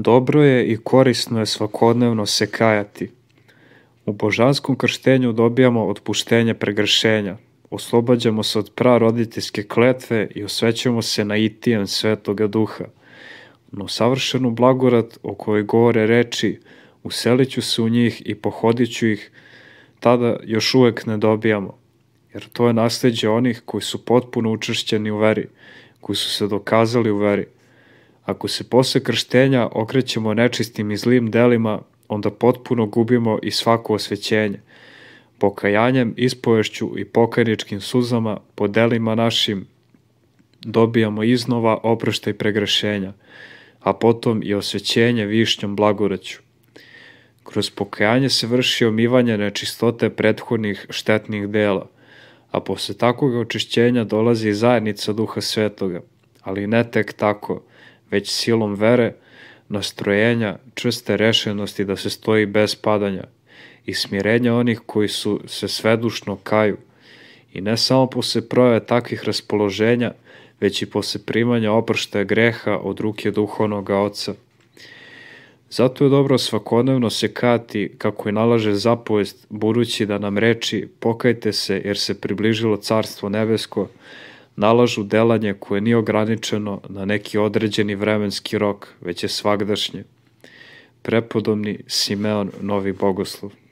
Dobro je i korisno je svakodnevno se kajati. U božanskom krštenju dobijamo otpuštenje pregršenja, oslobađamo se od praroditeljske kletve i osvećamo se na itijan svetoga duha. No savršenu blagorat o kojoj govore reči, uselit ću se u njih i pohodit ću ih, tada još uvek ne dobijamo, jer to je nasledđe onih koji su potpuno učešćeni u veri, koji su se dokazali u veri – Ako se posle krštenja okrećemo nečistim i zlim delima, onda potpuno gubimo i svako osvećenje. Pokajanjem, ispovešću i pokajničkim suzama po delima našim dobijamo iznova oproštaj pregrešenja, a potom i osvećenje višnjom blagoreću. Kroz pokajanje se vrši omivanje nečistote prethodnih štetnih dela, a posle takvog očišćenja dolazi i zajednica Duha Svetoga, ali ne tek tako, već silom vere, nastrojenja, čvrste rešenosti da se stoji bez padanja i smirenja onih koji su se svedušno kaju. I ne samo posle projeve takvih raspoloženja, već i posle primanja opršta greha od ruke duhovnog oca. Zato je dobro svakodnevno se kati kako i nalaže zapovest, budući da nam reči pokajte se jer se približilo carstvo nebesko, nalažu delanje koje nije ograničeno na neki određeni vremenski rok, već je svagdašnje. Prepodobni Simeon Novi Bogoslov.